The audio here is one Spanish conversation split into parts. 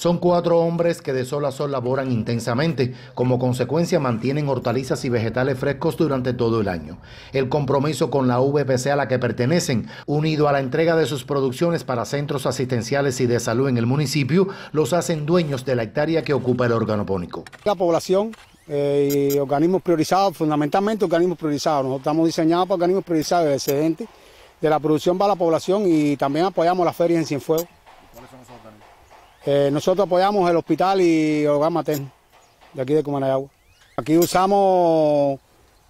Son cuatro hombres que de sol a sol laboran intensamente. Como consecuencia mantienen hortalizas y vegetales frescos durante todo el año. El compromiso con la VPC a la que pertenecen, unido a la entrega de sus producciones para centros asistenciales y de salud en el municipio, los hacen dueños de la hectárea que ocupa el pónico. La población eh, y organismos priorizados, fundamentalmente organismos priorizados. Nosotros estamos diseñados para organismos priorizados, de excedente de la producción va la población y también apoyamos las ferias en Cienfuegos. Eh, nosotros apoyamos el hospital y el Hogar Materno, de aquí de Cumanayagua. Aquí usamos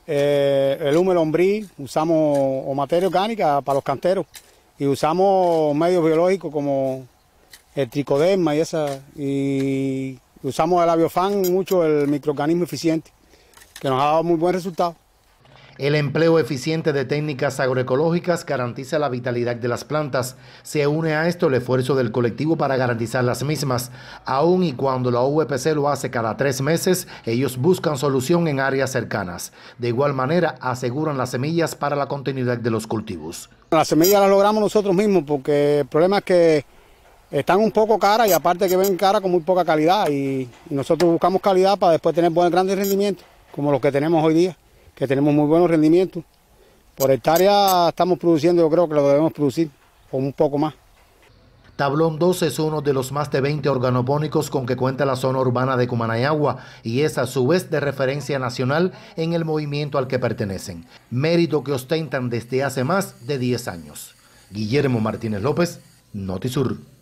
eh, el humo lombrí, usamos materia orgánica para los canteros y usamos medios biológicos como el tricoderma y esa. Y usamos el aviofán, mucho, el microorganismo eficiente, que nos ha dado muy buen resultado. El empleo eficiente de técnicas agroecológicas garantiza la vitalidad de las plantas. Se une a esto el esfuerzo del colectivo para garantizar las mismas. Aun y cuando la UPC lo hace cada tres meses, ellos buscan solución en áreas cercanas. De igual manera, aseguran las semillas para la continuidad de los cultivos. Las semillas las logramos nosotros mismos porque el problema es que están un poco caras y aparte que ven caras con muy poca calidad y nosotros buscamos calidad para después tener buenos grandes rendimientos como los que tenemos hoy día que tenemos muy buenos rendimientos. Por hectárea estamos produciendo, yo creo que lo debemos producir, o un poco más. Tablón 2 es uno de los más de 20 organopónicos con que cuenta la zona urbana de Cumanayagua y es a su vez de referencia nacional en el movimiento al que pertenecen, mérito que ostentan desde hace más de 10 años. Guillermo Martínez López, Notisur.